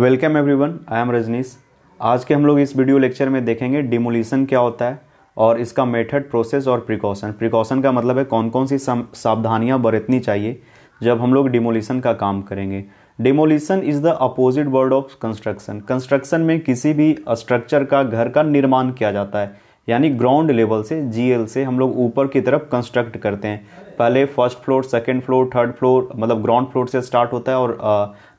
welcome everyone I am Rajneesh आज के हम लोग इस वीडियो लेक्चर में देखेंगे डिमोलिशन क्या होता है और इसका मेथड प्रोसेस और प्रिकॉशन प्रिकॉशन का मतलब है कौन कौन सी सावधानियां बरतनी चाहिए जब हम लोग डिमोलिशन का काम करेंगे demolition is the opposite word of construction construction में किसी भी स्ट्रक्चर का घर का निर्माण किया जाता है यानी ग्राउंड लेवल से जी से हम लोग ऊपर की तरफ कंस्ट्रक्ट करते हैं पहले first floor second floor third floor मतलब ग्राउंड फ्लोर से स्टार्ट होता है और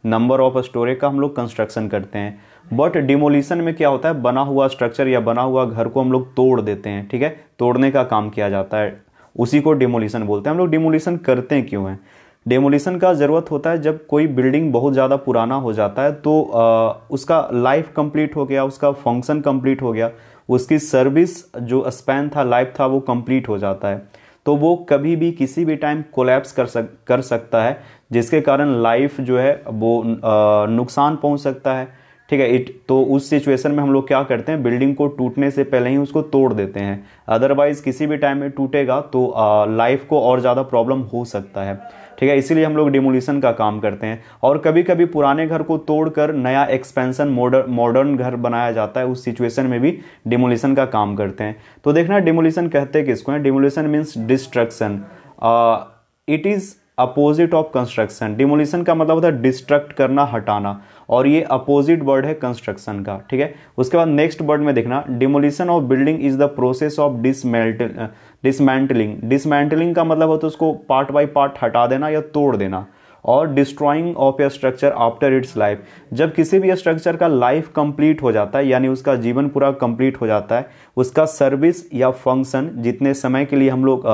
नंबर ऑफ स्टोरे का हम लोग कंस्ट्रक्शन करते हैं बट डिमोलिशन में क्या होता है बना हुआ स्ट्रक्चर या बना हुआ घर को हम लोग तोड़ देते हैं ठीक है तोड़ने का काम किया जाता है उसी को डिमोलिशन बोलते हैं हम लोग डिमोलिशन करते हैं क्यों हैं डेमोलिशन का ज़रूरत होता है जब कोई बिल्डिंग बहुत ज़्यादा पुराना हो जाता है तो आ, उसका लाइफ कंप्लीट हो गया उसका फंक्शन कंप्लीट हो गया उसकी सर्विस जो स्पैन था लाइफ था वो कंप्लीट हो जाता है तो वो कभी भी किसी भी टाइम कोलैप्स कर सक कर सकता है जिसके कारण लाइफ जो है वो नुकसान पहुंच सकता है ठीक है इट तो उस सिचुएशन में हम लोग क्या करते हैं बिल्डिंग को टूटने से पहले ही उसको तोड़ देते हैं अदरवाइज़ किसी भी टाइम में टूटेगा तो लाइफ को और ज़्यादा प्रॉब्लम हो सकता है ठीक है इसीलिए हम लोग डिमोलिशन का काम करते हैं और कभी कभी पुराने घर को तोड़कर नया एक्सपेंशन मॉडर्न घर बनाया जाता है उस सिचुएशन में भी डिमोलिशन का काम करते हैं तो देखना डिमोलिशन कहते किसको है demolition means destruction it is opposite of construction demolition का मतलब होता है डिस्ट्रक्ट करना हटाना और ये अपोजिट वर्ड है कंस्ट्रक्शन का ठीक है उसके बाद नेक्स्ट वर्ड में देखना demolition of building is the process of dismantle dismantling dismantling का मतलब होता है उसको पार्ट बाय पार्ट हटा देना या तोड़ देना और destroying of a structure after its life जब किसी भी स्ट्रक्चर का लाइफ कंप्लीट हो जाता है यानी उसका जीवन पूरा कंप्लीट हो जाता है उसका सर्विस या फंक्शन जितने समय के लिए हम लोग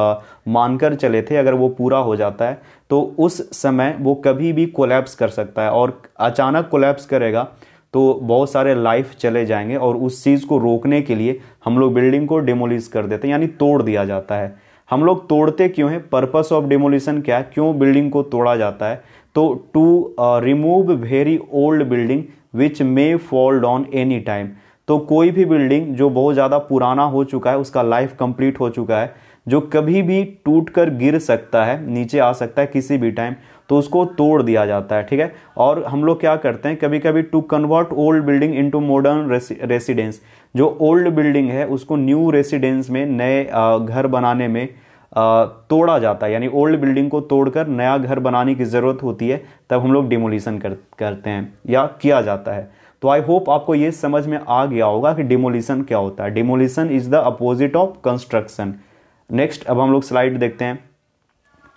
मानकर चले थे अगर वो पूरा हो जाता है तो उस समय वो कभी भी कोलैप्स कर सकता है और अचानक कोलैप्स करेगा तो बहुत सारे लाइफ चले जाएंगे और उस चीज़ को रोकने के लिए हम लोग बिल्डिंग को डिमोलिश कर देते हैं यानी तोड़ दिया जाता है हम लोग तोड़ते क्यों हैं पर्पस ऑफ डिमोलिशन क्या है क्यों बिल्डिंग को तोड़ा जाता है तो to remove very old building which may fall on any time तो कोई भी बिल्डिंग जो बहुत ज़्यादा पुराना हो चुका है उसका लाइफ कंप्लीट हो चुका है जो कभी भी टूट कर गिर सकता है नीचे आ सकता है किसी भी टाइम तो उसको तोड़ दिया जाता है ठीक है और हम लोग क्या करते हैं कभी कभी to convert old building into modern residence जो ओल्ड बिल्डिंग है उसको न्यू रेसिडेंस में नए घर बनाने में तोड़ा जाता है यानी ओल्ड बिल्डिंग को तोड़कर नया घर बनाने की ज़रूरत होती है तब हम लोग डिमोलिशन कर, करते हैं या किया जाता है तो आई होप आपको ये समझ में आ गया होगा कि डिमोलिशन क्या होता है demolition is the opposite of construction next अब हम लोग स्लाइड देखते हैं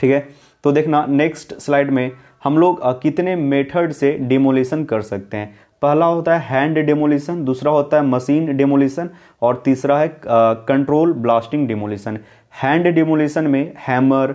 ठीक है तो देखना नेक्स्ट स्लाइड में हम लोग कितने मेथड से डिमोलिशन कर सकते हैं पहला होता है हैंड डिमोलिशन दूसरा होता है मशीन डिमोलिशन और तीसरा है control blasting demolition hand demolition में हैमर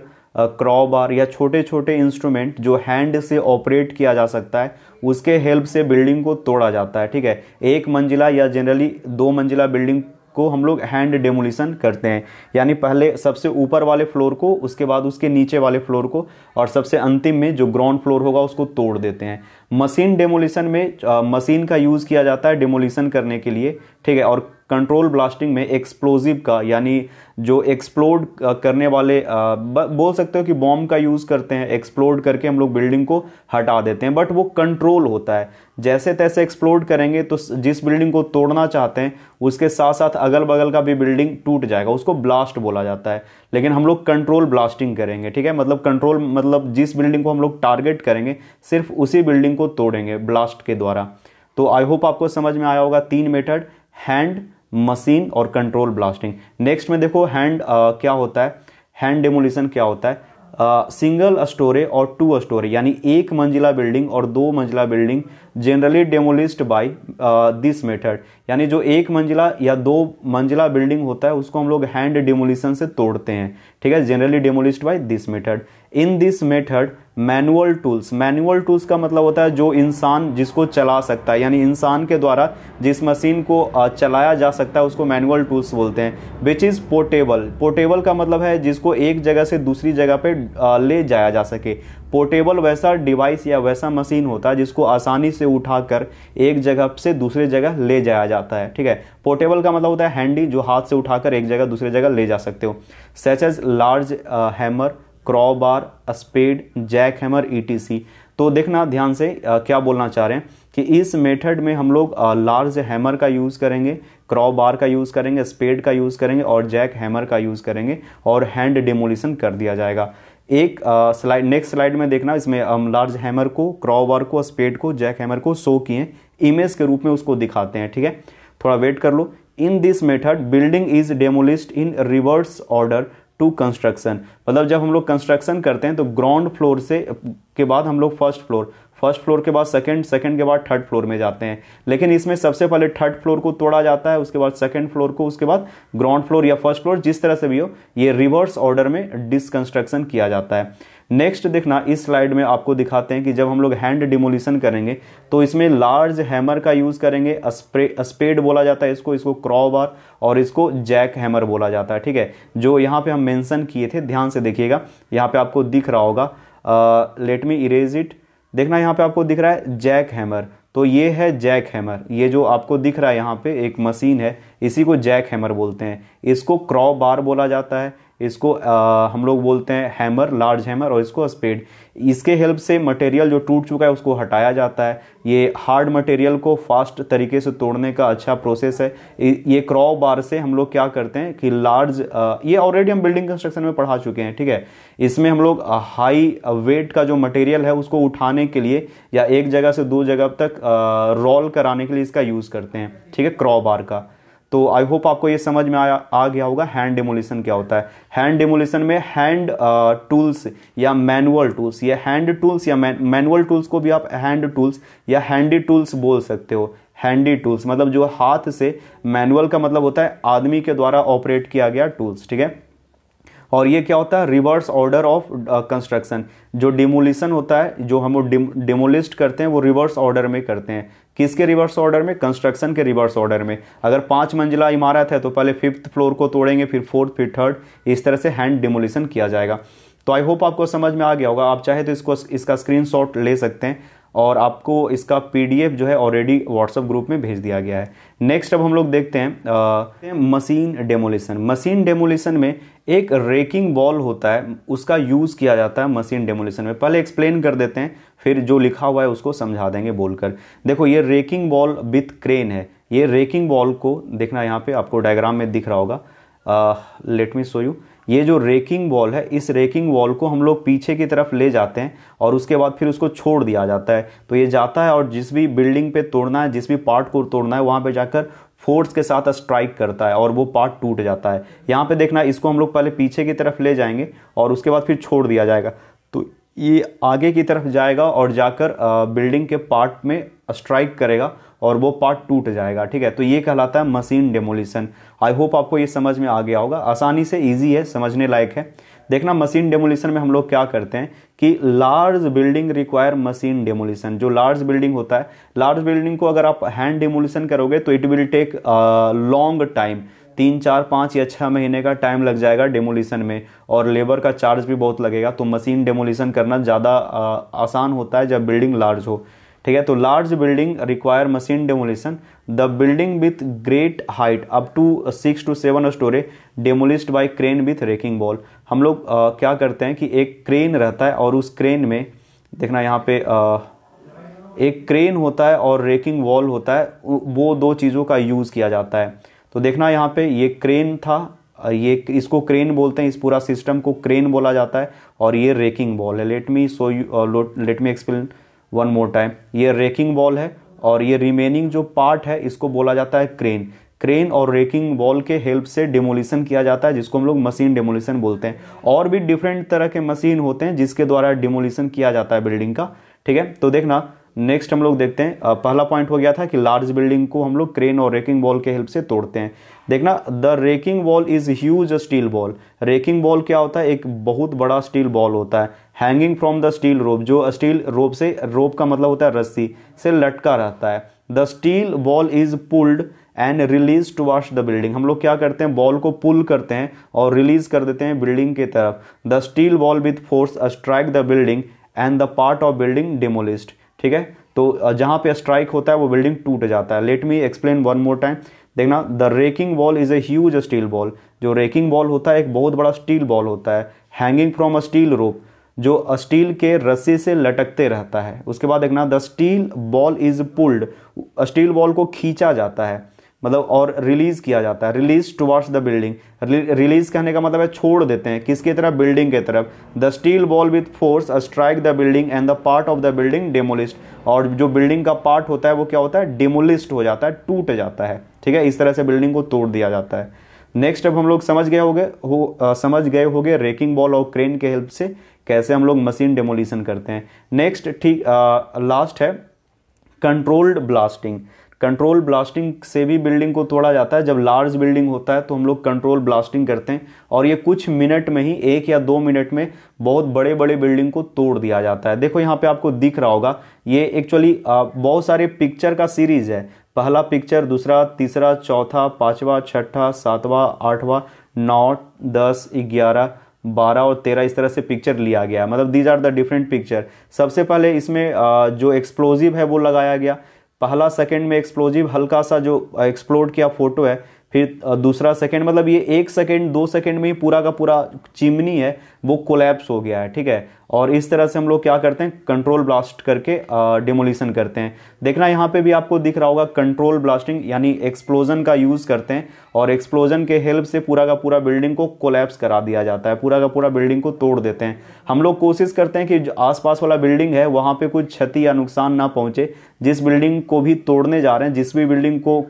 क्रॉबार या छोटे छोटे इंस्ट्रूमेंट जो हैंड से ऑपरेट किया जा सकता है उसके हेल्प से बिल्डिंग को तोड़ा जाता है ठीक है एक मंजिला या जनरली दो मंजिला बिल्डिंग को हम लोग हैंड डेमोलिशन करते हैं यानी पहले सबसे ऊपर वाले फ्लोर को उसके बाद उसके नीचे वाले फ्लोर को और सबसे अंतिम में जो ग्राउंड फ्लोर होगा उसको तोड़ देते हैं मशीन डेमोलिशन में मशीन का यूज़ किया जाता है डेमोलिशन करने के लिए ठीक है और कंट्रोल ब्लास्टिंग में एक्सप्लोजिव का यानी जो एक्सप्लोड करने वाले बोल सकते हो कि बॉम्ब का यूज़ करते हैं एक्सप्लोड करके हम लोग बिल्डिंग को हटा देते हैं बट वो कंट्रोल होता है जैसे तैसे एक्सप्लोड करेंगे तो जिस बिल्डिंग को तोड़ना चाहते हैं उसके साथ साथ अगल बगल का भी बिल्डिंग टूट जाएगा उसको ब्लास्ट बोला जाता है लेकिन हम लोग कंट्रोल ब्लास्टिंग करेंगे ठीक है मतलब कंट्रोल मतलब जिस बिल्डिंग को हम लोग टारगेट करेंगे सिर्फ उसी बिल्डिंग को तोड़ेंगे ब्लास्ट के द्वारा तो आई होप आपको समझ में आया होगा तीन मेथड हैंड मशीन और कंट्रोल ब्लास्टिंग नेक्स्ट में देखो हैंड क्या होता है हैंड डेमोलिशन क्या होता है सिंगल स्टोरे और टू स्टोरे यानी एक मंजिला बिल्डिंग और दो मंजिला building generally demolished by this method यानी जो एक मंजिला या दो मंजिला बिल्डिंग होता है उसको हम लोग हैंड डेमोलिशन से तोड़ते हैं ठीक है generally demolished by this method in this method manual tools manual tools का मतलब होता है जो इंसान जिसको चला सकता है यानी इंसान के द्वारा जिस मशीन को चलाया जा सकता है उसको मैनुअल टूल्स बोलते हैं विच इज़ पोर्टेबल पोर्टेबल का मतलब है जिसको एक जगह से दूसरी जगह पे ले जाया जा सके पोर्टेबल वैसा डिवाइस या वैसा मशीन होता है जिसको आसानी से उठाकर एक जगह से दूसरे जगह ले जाया जाता है ठीक है पोर्टेबल का मतलब होता है हैंडी जो हाथ से उठाकर एक जगह दूसरे जगह ले जा सकते हो such as large hammer crowbar spade jack hammer ई e तो देखना ध्यान से आ, क्या बोलना चाह रहे हैं कि इस मेथड में हम लोग लार्ज हैमर का यूज़ करेंगे क्रॉ बार का यूज़ करेंगे स्पेड का यूज़ करेंगे और जैक हैमर का यूज़ करेंगे और हैंड डिमोलिशन कर दिया जाएगा एक स्लाइड नेक्स्ट स्लाइड में देखना इसमें हम लार्ज हैमर को क्रॉ बार को स्पेड को जैक हैमर को शो किए इमेज के रूप में उसको दिखाते हैं ठीक है थोड़ा वेट कर लो in this method building is demolished in reverse order to construction मतलब जब हम लोग कंस्ट्रक्शन करते हैं तो ग्राउंड फ्लोर से के बाद हम लोग फर्स्ट फ्लोर फर्स्ट फ्लोर के बाद सेकंड सेकंड के बाद थर्ड फ्लोर में जाते हैं लेकिन इसमें सबसे पहले थर्ड फ्लोर को तोड़ा जाता है उसके बाद सेकंड फ्लोर को उसके बाद ग्राउंड फ्लोर या फर्स्ट फ्लोर जिस तरह से भी हो ये रिवर्स ऑर्डर में डिसकंस्ट्रक्शन किया जाता है नेक्स्ट देखना इस स्लाइड में आपको दिखाते हैं कि जब हम लोग हैंड डिमोलिशन करेंगे तो इसमें लार्ज हैमर का यूज़ करेंगे स्पेड बोला जाता है इसको इसको क्रॉबार और इसको जैक हैमर बोला जाता है ठीक है जो यहाँ पे हम मेंशन किए थे ध्यान से देखिएगा यहाँ पे आपको दिख रहा होगा लेट मी इरेज इट देखना यहाँ पे आपको दिख रहा है जैक हैमर तो ये है जैक हैमर ये जो आपको दिख रहा है यहाँ पे एक मशीन है इसी को जैक हैमर बोलते हैं इसको क्रॉ बार बोला जाता है इसको आ, हम लोग बोलते हैं हैमर लार्ज हैमर और इसको स्पेड इसके हेल्प से मटेरियल जो टूट चुका है उसको हटाया जाता है ये हार्ड मटेरियल को फास्ट तरीके से तोड़ने का अच्छा प्रोसेस है ये क्रॉ बार से हम लोग क्या करते हैं कि लार्ज ये ऑलरेडी हम बिल्डिंग कंस्ट्रक्शन में पढ़ा चुके हैं ठीक है इसमें हम लोग हाई वेट का जो मटेरियल है उसको उठाने के लिए या एक जगह से दो जगह तक रोल कराने के लिए इसका यूज़ करते हैं ठीक है क्रॉ बार का तो आई होप आपको ये समझ में आया आ गया होगा हैंड डिमोलिशन क्या होता है हैंड डिमोलिशन में हैंड टूल्स uh, या मैनुअल टूल्स या हैंड टूल्स या मैनुअल टूल्स को भी आप हैंड टूल्स या हैंडी टूल्स बोल सकते हो हैंडी टूल्स मतलब जो हाथ से मैनुअल का मतलब होता है आदमी के द्वारा ऑपरेट किया गया टूल्स ठीक है और ये क्या होता है रिवर्स ऑर्डर ऑफ कंस्ट्रक्शन जो डिमोलिशन होता है जो हम डिमोलिस्ट करते हैं वो रिवर्स ऑर्डर में करते हैं किसके रिवर्स ऑर्डर में कंस्ट्रक्शन के रिवर्स ऑर्डर में अगर पांच मंजिला इमारत है तो पहले फिफ्थ फ्लोर को तोड़ेंगे फिर फोर्थ फिर थर्ड इस तरह से हैंड डिमोलिशन किया जाएगा तो आई होप आपको समझ में आ गया होगा आप चाहे तो इसको इसका स्क्रीनशॉट ले सकते हैं और आपको इसका पीडीएफ जो है ऑलरेडी व्हाट्सअप ग्रुप में भेज दिया गया है नेक्स्ट अब हम लोग देखते हैं मशीन डेमोलिशन मशीन डेमोलिशन में एक रेकिंग बॉल होता है उसका यूज़ किया जाता है मशीन डेमोलिशन में पहले एक्सप्लेन कर देते हैं फिर जो लिखा हुआ है उसको समझा देंगे बोलकर देखो ये रेकिंग बॉल विथ क्रेन है ये रेकिंग बॉल को देखना यहाँ पे आपको डायग्राम में दिख रहा होगा लेट मी सो यू ये जो रेकिंग वॉल है इस रेकिंग वॉल को हम लोग पीछे की तरफ ले जाते हैं और उसके बाद फिर उसको छोड़ दिया जाता है तो ये जाता है और जिस भी बिल्डिंग पे तोड़ना है जिस भी पार्ट को तोड़ना है वहाँ पे जाकर फोर्स के साथ स्ट्राइक करता है और वो पार्ट टूट जाता है यहाँ पे देखना इसको हम लोग पहले पीछे की तरफ ले जाएंगे और उसके बाद फिर छोड़ दिया जाएगा तो ये आगे की तरफ जाएगा और जाकर बिल्डिंग के पार्ट में स्ट्राइक करेगा और वो पार्ट टूट जाएगा ठीक है तो ये कहलाता है मशीन डेमोलिशन आई होप आपको ये समझ में आ गया होगा आसानी से ईजी है समझने लायक है देखना मशीन डेमोलिशन में हम लोग क्या करते हैं कि large building require machine demolition जो लार्ज बिल्डिंग होता है लार्ज बिल्डिंग को अगर आप हैंड डेमोलिशन करोगे तो it will take long time तीन चार पाँच या छः महीने का टाइम लग जाएगा डेमोलिशन में और लेबर का चार्ज भी बहुत लगेगा तो मशीन डेमोलिशन करना ज़्यादा uh, आसान होता है जब बिल्डिंग लार्ज हो ठीक है तो large building require machine demolition the building with great height up to six to seven storey demolished by crane with wrecking ball हम लोग आ, क्या करते हैं कि एक क्रेन रहता है और उस क्रेन में देखना यहाँ पे आ, एक क्रेन होता है और रेकिंग वॉल होता है वो दो चीज़ों का यूज़ किया जाता है तो देखना यहाँ पे ये क्रेन था ये इसको क्रेन बोलते हैं इस पूरा सिस्टम को क्रेन बोला जाता है और ये रेकिंग बॉल है let me show you let me explain one more time ये रेकिंग बॉल है और ये रिमेनिंग जो पार्ट है इसको बोला जाता है क्रेन क्रेन और रेकिंग बॉल के हेल्प से डिमोलिशन किया जाता है जिसको हम लोग मशीन डिमोलिशन बोलते हैं और भी डिफरेंट तरह के मशीन होते हैं जिसके द्वारा डिमोलिशन किया जाता है बिल्डिंग का ठीक है तो देखना नेक्स्ट हम लोग देखते हैं पहला पॉइंट हो गया था कि लार्ज बिल्डिंग को हम लोग क्रेन और रेकिंग बॉल के हेल्प से तोड़ते हैं देखना the wrecking ball is huge steel ball wrecking ball क्या होता है एक बहुत बड़ा स्टील बॉल होता है hanging from the steel rope जो स्टील रोप से रोप का मतलब होता है रस्सी से लटका रहता है the steel ball is pulled and release to wash the building हम लोग क्या करते हैं बॉल को पुल करते हैं और रिलीज कर देते हैं बिल्डिंग की तरफ the steel ball with force strike the building and the part of building demolished ठीक है तो जहाँ पे स्ट्राइक होता है वो बिल्डिंग टूट जाता है let me explain one more time देखना the wrecking wall is a huge steel ball जो रेकिंग बॉल होता है एक बहुत बड़ा स्टील बॉल होता है hanging from a steel rope जो स्टील के रस्सी से लटकते रहता है उसके बाद देखना the steel ball is pulled steel ball को खींचा जाता है मतलब और रिलीज़ किया जाता है release towards the building release कहने का मतलब है छोड़ देते हैं किसकी तरफ बिल्डिंग के तरफ the steel ball with force strike the building and the part of the building demolished और जो बिल्डिंग का पार्ट होता है वो क्या होता है डेमोलिस्ट हो जाता है टूट जाता है ठीक है इस तरह से बिल्डिंग को तोड़ दिया जाता है नेक्स्ट अब हम लोग समझ गए होंगे हो आ, समझ गए होंगे रेकिंग बॉल और क्रेन के हेल्प से कैसे हम लोग मशीन डेमोलिशन करते हैं नेक्स्ट ठीक लास्ट है कंट्रोल्ड ब्लास्टिंग कंट्रोल ब्लास्टिंग से भी बिल्डिंग को तोड़ा जाता है जब लार्ज बिल्डिंग होता है तो हम लोग कंट्रोल ब्लास्टिंग करते हैं और ये कुछ मिनट में ही एक या दो मिनट में बहुत बड़े बड़े बिल्डिंग को तोड़ दिया जाता है देखो यहाँ पे आपको दिख रहा होगा ये एक्चुअली बहुत सारे पिक्चर का सीरीज है पहला पिक्चर दूसरा तीसरा चौथा पाँचवा छठा सातवा आठवां नौ दस ग्यारह बारह और तेरह इस तरह से पिक्चर लिया गया मतलब these are the different picture सबसे पहले इसमें जो एक्सप्लोजिव है वो लगाया गया पहला सेकंड में एक्सप्लोजिव हल्का सा जो एक्सप्लोड uh, किया फोटो है फिर दूसरा सेकेंड मतलब ये एक सेकेंड दो सेकेंड में ही पूरा का पूरा चिमनी है वो कोलैप्स हो गया है ठीक है और इस तरह से हम लोग क्या करते हैं कंट्रोल ब्लास्ट करके डिमोलिशन करते हैं देखना यहाँ पे भी आपको दिख रहा होगा कंट्रोल ब्लास्टिंग यानी एक्सप्लोजन का यूज़ करते हैं और एक्सप्लोजन के हेल्प से पूरा का पूरा बिल्डिंग को कोलैप्स करा दिया जाता है पूरा का पूरा बिल्डिंग को तोड़ देते हैं हम लोग कोशिश करते हैं कि आसपास वाला बिल्डिंग है वहाँ पर कुछ क्षति या नुकसान ना पहुँचे जिस बिल्डिंग को भी तोड़ने जा रहे हैं जिस भी बिल्डिंग को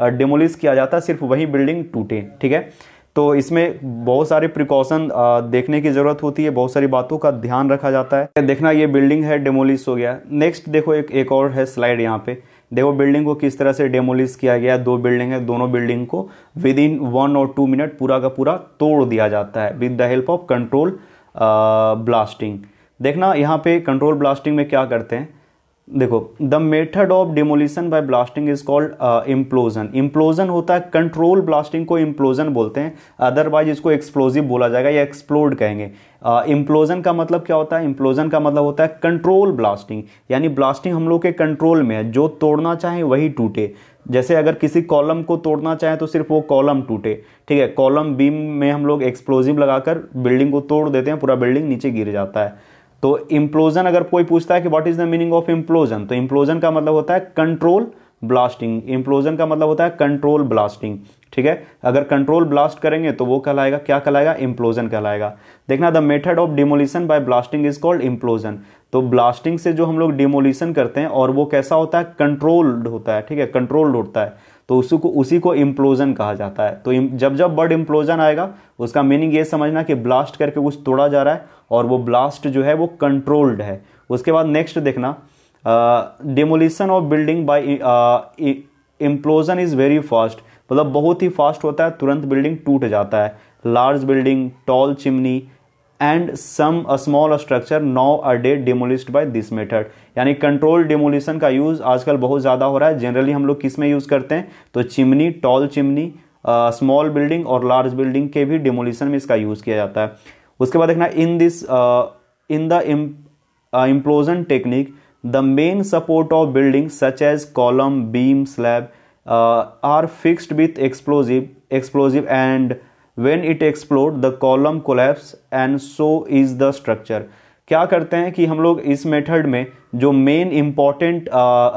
डिमोलिस किया जाता है सिर्फ वही बिल्डिंग टूटे ठीक है तो इसमें बहुत सारे प्रिकॉशन देखने की ज़रूरत होती है बहुत सारी बातों का ध्यान रखा जाता है देखना ये बिल्डिंग है डेमोलिश हो गया नेक्स्ट देखो एक एक और है स्लाइड यहाँ पे देखो बिल्डिंग को किस तरह से डेमोलिश किया गया दो बिल्डिंग है दोनों बिल्डिंग को विद इन वन और टू मिनट पूरा का पूरा तोड़ दिया जाता है with the help of control blasting देखना यहाँ पे कंट्रोल ब्लास्टिंग में क्या करते हैं देखो the method of demolition by blasting is called implosion implosion होता है कंट्रोल ब्लास्टिंग को इम्प्लोजन बोलते हैं अदरवाइज इसको एक्सप्लोजिव बोला जाएगा या एक्सप्लोड कहेंगे इम्प्लोजन uh, का मतलब क्या होता है इम्प्लोजन का मतलब होता है कंट्रोल ब्लास्टिंग यानी ब्लास्टिंग हम लोग के कंट्रोल में है जो तोड़ना चाहें वही टूटे जैसे अगर किसी कॉलम को तोड़ना चाहे तो सिर्फ वो कॉलम टूटे ठीक है कॉलम बीम में हम लोग एक्सप्लोजिव लगाकर बिल्डिंग को तोड़ देते हैं पूरा बिल्डिंग नीचे गिर जाता है तो इम्प्लोजन अगर कोई पूछता है कि what is the meaning of implosion तो इम्प्लोजन का मतलब होता है कंट्रोल ब्लास्टिंग इम्प्लोजन का मतलब होता है कंट्रोल ब्लास्टिंग ठीक है अगर कंट्रोल ब्लास्ट करेंगे तो वो कहलाएगा क्या कहलाएगा इम्प्लोजन कहलाएगा देखना the method of demolition by blasting is called implosion तो ब्लास्टिंग से जो हम लोग डिमोलिशन करते हैं और वो कैसा होता है कंट्रोल्ड होता है ठीक है कंट्रोल्ड होता है तो उसी को उसी को इम्प्लोजन कहा जाता है तो जब जब वर्ड इम्प्लोजन आएगा उसका मीनिंग ये समझना कि ब्लास्ट करके कुछ तोड़ा जा रहा है और वो ब्लास्ट जो है वो कंट्रोल्ड है उसके बाद नेक्स्ट देखना demolition of building by implosion is very fast मतलब बहुत ही फास्ट होता है तुरंत बिल्डिंग टूट जाता है large building tall chimney and some small structure nowadays demolished by this method यानी कंट्रोल डिमोलिशन का यूज़ आजकल बहुत ज़्यादा हो रहा है जनरली हम लोग किस में यूज़ करते हैं तो chimney tall chimney small building और लार्ज बिल्डिंग के भी डिमोलिशन में इसका यूज़ किया जाता है उसके बाद देखना in this in the implosion technique the main support of building such as column beam slab are fixed with explosive explosive and when it explode the column collapse and so is the structure क्या करते हैं कि हम लोग इस method में जो main important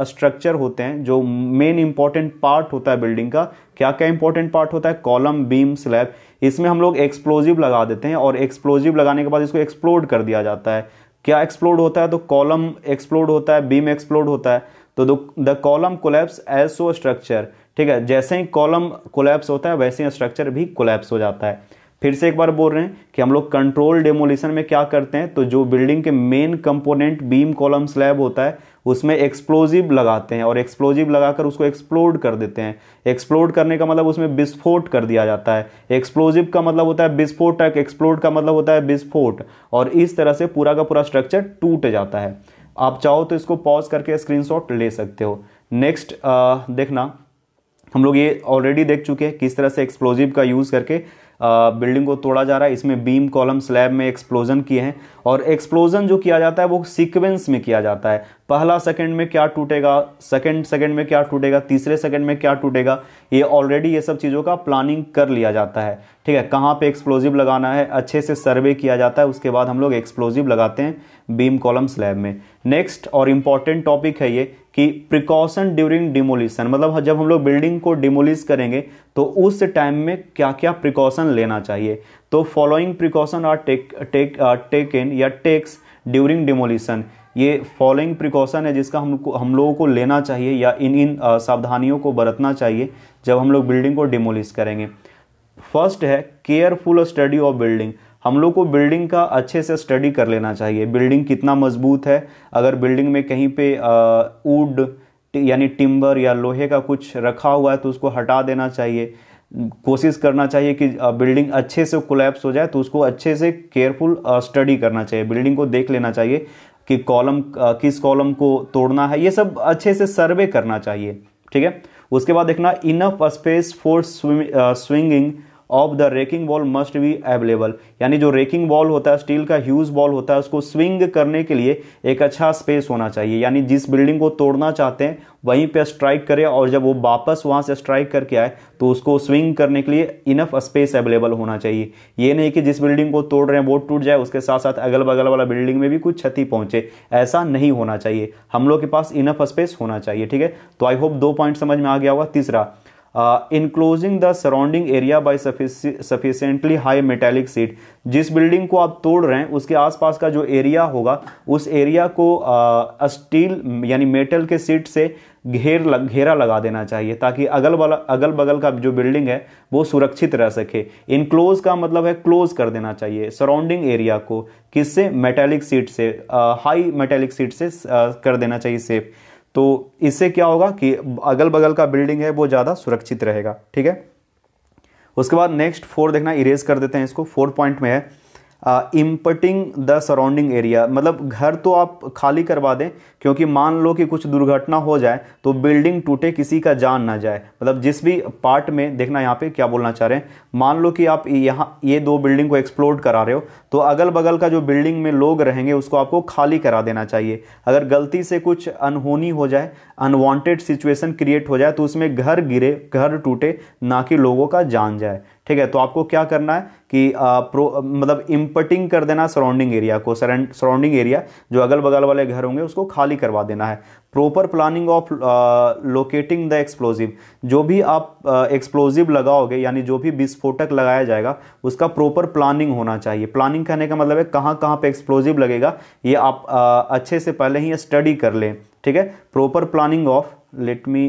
structure होते हैं जो मेन इम्पॉर्टेंट पार्ट होता है बिल्डिंग का क्या क्या इंपॉर्टेंट पार्ट होता है कॉलम बीम स्लैब इसमें हम लोग एक्सप्लोजिव लगा देते हैं और एक्सप्लोजिव लगाने के बाद इसको एक्सप्लोड कर दिया जाता है क्या एक्सप्लोड होता है तो कॉलम एक्सप्लोड होता है बीम एक्सप्लोड होता है तो the column collapse as so structure ठीक है जैसे ही कॉलम कोलैप्स होता है वैसे ही स्ट्रक्चर भी कोलेप्स हो जाता है फिर से एक बार बोल रहे हैं कि हम लोग कंट्रोल डेमोलिशन में क्या करते हैं तो जो बिल्डिंग के main component beam column slab होता है उसमें एक्सप्लोजिव लगाते हैं और एक्सप्लोजिव लगाकर उसको एक्सप्लोड कर देते हैं एक्सप्लोड करने का मतलब उसमें विस्फोट कर दिया जाता है एक्सप्लोजिव का मतलब होता है विस्फोटक एक्सप्लोड का मतलब होता है विस्फोट और इस तरह से पूरा का पूरा स्ट्रक्चर टूट जाता है आप चाहो तो इसको पॉज करके स्क्रीनशॉट ले सकते हो नेक्स्ट देखना हम लोग ये ऑलरेडी देख चुके हैं किस तरह से एक्सप्लोजिव का यूज़ करके बिल्डिंग को तोड़ा जा रहा है इसमें बीम कॉलम स्लैब में एक्सप्लोजन किए हैं और एक्सप्लोजन जो किया जाता है वो सीक्वेंस में किया जाता है पहला सेकंड में क्या टूटेगा सेकंड सेकंड में क्या टूटेगा तीसरे सेकंड में क्या टूटेगा ये ऑलरेडी ये सब चीज़ों का प्लानिंग कर लिया जाता है ठीक है कहाँ पर एक्सप्लोजिव लगाना है अच्छे से सर्वे किया जाता है उसके बाद हम लोग एक्सप्लोजिव लगाते हैं बीम कॉलम स्लैब में नेक्स्ट और इम्पॉर्टेंट टॉपिक है ये कि प्रिकॉशन ड्यूरिंग डिमोलिशन मतलब जब हम लोग बिल्डिंग को डिमोलिश करेंगे तो उस टाइम में क्या क्या प्रिकॉशन लेना चाहिए तो following precaution are take taken या टेक्स ड्यूरिंग डिमोलिशन ये फॉलोइंग प्रिकॉशन है जिसका हमको हम लोगों को लेना चाहिए या इन इन uh, सावधानियों को बरतना चाहिए जब हम लोग बिल्डिंग को डिमोलिश करेंगे फर्स्ट है केयरफुल स्टडी ऑफ बिल्डिंग हम लोग को बिल्डिंग का अच्छे से स्टडी कर लेना चाहिए बिल्डिंग कितना मजबूत है अगर बिल्डिंग में कहीं पे ऊड यानी टिम्बर या लोहे का कुछ रखा हुआ है तो उसको हटा देना चाहिए कोशिश करना चाहिए कि बिल्डिंग अच्छे से कोलैप्स हो जाए तो उसको अच्छे से केयरफुल स्टडी करना चाहिए बिल्डिंग को देख लेना चाहिए कि कॉलम किस कॉलम को तोड़ना है ये सब अच्छे से सर्वे करना चाहिए ठीक है उसके बाद देखना enough space for swinging of the wrecking ball must be available यानी जो रेकिंग बॉल होता है स्टील का ह्यूज बॉल होता है उसको स्विंग करने के लिए एक अच्छा स्पेस होना चाहिए यानी जिस बिल्डिंग को तोड़ना चाहते हैं वहीं पे स्ट्राइक करे और जब वो वापस वहाँ से स्ट्राइक करके आए तो उसको स्विंग करने के लिए इनफ स्पेस अवेलेबल होना चाहिए ये नहीं कि जिस बिल्डिंग को तोड़ रहे हैं वो टूट जाए उसके साथ साथ अगल बगल वाला बिल्डिंग में भी कुछ क्षति पहुंचे ऐसा नहीं होना चाहिए हम लोग के पास इनफ स्पेस होना चाहिए ठीक है तो आई होप दो पॉइंट समझ में आ गया होगा तीसरा enclosing the surrounding area by sufficiently high metallic sheet जिस बिल्डिंग को आप तोड़ रहे हैं उसके आसपास का जो एरिया होगा उस एरिया को स्टील uh, यानी मेटल के सीट से घेर लग, घेरा लगा देना चाहिए ताकि अगल बगल अगल बगल का जो बिल्डिंग है वो सुरक्षित रह सके इनक्लोज का मतलब है क्लोज कर देना चाहिए सराउंडिंग एरिया को किससे मेटेलिक सीट से हाई मेटेलिक सीट से आ, uh, कर देना चाहिए सेफ़ तो इससे क्या होगा कि अगल बगल का बिल्डिंग है वो ज़्यादा सुरक्षित रहेगा ठीक है उसके बाद नेक्स्ट फोर देखना इरेज कर देते हैं इसको फोर पॉइंट में है इम्पटिंग द सराउंडिंग एरिया मतलब घर तो आप खाली करवा दें क्योंकि मान लो कि कुछ दुर्घटना हो जाए तो बिल्डिंग टूटे किसी का जान ना जाए मतलब जिस भी पार्ट में देखना यहाँ पे क्या बोलना चाह रहे हैं मान लो कि आप यहाँ ये दो बिल्डिंग को एक्सप्लोर करा रहे हो तो अगल बगल का जो बिल्डिंग में लोग रहेंगे उसको आपको खाली करा देना चाहिए अगर गलती से कुछ अनहोनी हो जाए अनवांटेड सिचुएशन क्रिएट हो जाए तो उसमें घर गिरे घर टूटे ना कि लोगों का जान जाए ठीक है तो आपको क्या करना है कि आ, प्रो मतलब इम्पटिंग कर देना सराउंडिंग एरिया को सराउंडिंग एरिया जो अगल बगल वाले घर होंगे उसको खाली करवा देना है proper planning of locating the explosive जो भी आप एक्सप्लोजिव लगाओगे यानी जो भी विस्फोटक लगाया जाएगा उसका प्रॉपर प्लानिंग होना चाहिए प्लानिंग करने का मतलब है कहाँ कहाँ पे एक्सप्लोजिव लगेगा ये आप आ, अच्छे से पहले ही स्टडी कर लें ठीक है proper planning of let me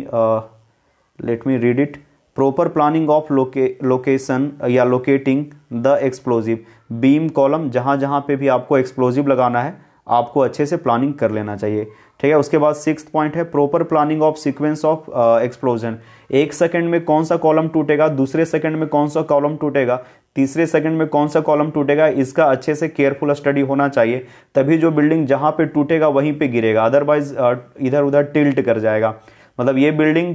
let me read it proper planning of locate location या locating the explosive beam column जहाँ जहाँ पे भी आपको एक्सप्लोजिव लगाना है आपको अच्छे से प्लानिंग कर लेना चाहिए ठीक है उसके बाद सिक्स पॉइंट है proper planning of sequence of explosion एक सेकंड में कौन सा कॉलम टूटेगा दूसरे सेकंड में कौन सा कॉलम टूटेगा तीसरे सेकंड में कौन सा कॉलम टूटेगा इसका अच्छे से केयरफुल स्टडी होना चाहिए तभी जो बिल्डिंग जहाँ पे टूटेगा वहीं पे गिरेगा अदरवाइज इधर उधर टिल्ट कर जाएगा मतलब ये बिल्डिंग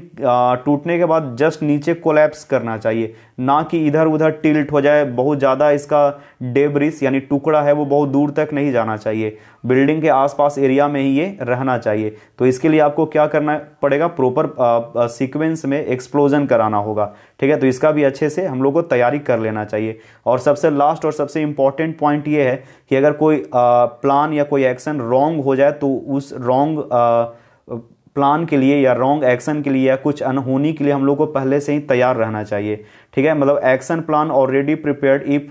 टूटने के बाद जस्ट नीचे कोलैप्स करना चाहिए ना कि इधर उधर टिल्ट हो जाए बहुत ज़्यादा इसका डेब्रिस यानी टुकड़ा है वो बहुत दूर तक नहीं जाना चाहिए बिल्डिंग के आसपास एरिया में ही ये रहना चाहिए तो इसके लिए आपको क्या करना पड़ेगा प्रॉपर सीक्वेंस में एक्सप्लोजन कराना होगा ठीक है तो इसका भी अच्छे से हम लोग को तैयारी कर लेना चाहिए और सबसे लास्ट और सबसे इम्पॉर्टेंट पॉइंट ये है कि अगर कोई प्लान या कोई एक्शन रॉन्ग हो जाए तो उस रॉन्ग प्लान के लिए या रॉन्ग एक्शन के लिए या कुछ अनहोनी के लिए हम लोग को पहले से ही तैयार रहना चाहिए ठीक है मतलब action plan already prepared if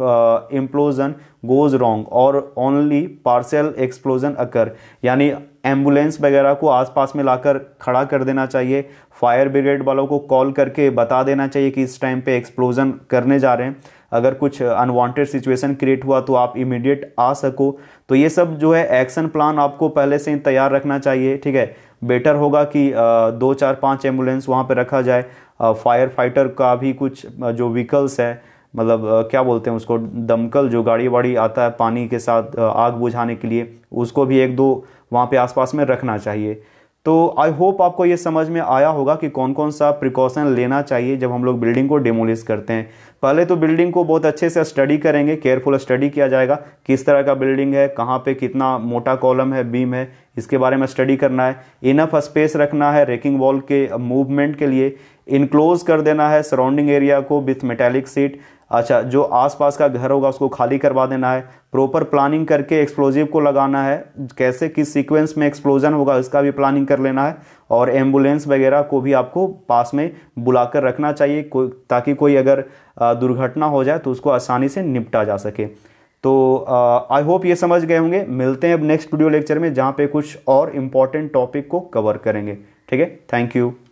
implosion goes wrong और ओनली पार्सल एक्सप्लोजन अकर यानी एम्बुलेंस वगैरह को आसपास में लाकर खड़ा कर देना चाहिए फायर ब्रिगेड वालों को कॉल करके बता देना चाहिए कि इस टाइम पे एक्सप्लोजन करने जा रहे हैं अगर कुछ अनवांटेड सिचुएशन क्रिएट हुआ तो आप इमीडिएट आ सको तो ये सब जो है एक्शन प्लान आपको पहले से ही तैयार रखना चाहिए ठीक है बेटर होगा कि दो चार पाँच एम्बुलेंस वहाँ पर रखा जाए फायर फाइटर का भी कुछ जो व्हीकल्स है मतलब क्या बोलते हैं उसको दमकल जो गाड़ी वाड़ी आता है पानी के साथ आग बुझाने के लिए उसको भी एक दो वहाँ पे आसपास में रखना चाहिए तो आई होप आपको ये समझ में आया होगा कि कौन कौन सा प्रिकॉशन लेना चाहिए जब हम लोग बिल्डिंग को डेमोलिश करते हैं पहले तो बिल्डिंग को बहुत अच्छे से स्टडी करेंगे केयरफुल स्टडी किया जाएगा किस तरह का बिल्डिंग है कहाँ पे कितना मोटा कॉलम है बीम है इसके बारे में स्टडी करना है इनफ स्पेस रखना है रेकिंग वॉल के मूवमेंट के लिए इनक्लोज कर देना है सराउंडिंग एरिया को विथ मेटेलिक सीट अच्छा जो आसपास का घर होगा उसको खाली करवा देना है प्रॉपर प्लानिंग करके एक्सप्लोजिव को लगाना है कैसे किस सीक्वेंस में एक्सप्लोजन होगा इसका भी प्लानिंग कर लेना है और एम्बुलेंस वगैरह को भी आपको पास में बुलाकर रखना चाहिए को, ताकि कोई अगर दुर्घटना हो जाए तो उसको आसानी से निपटा जा सके तो आई होप ये समझ गए होंगे मिलते हैं अब नेक्स्ट वीडियो लेक्चर में जहाँ पे कुछ और इम्पॉर्टेंट टॉपिक को कवर करेंगे ठीक है थैंक यू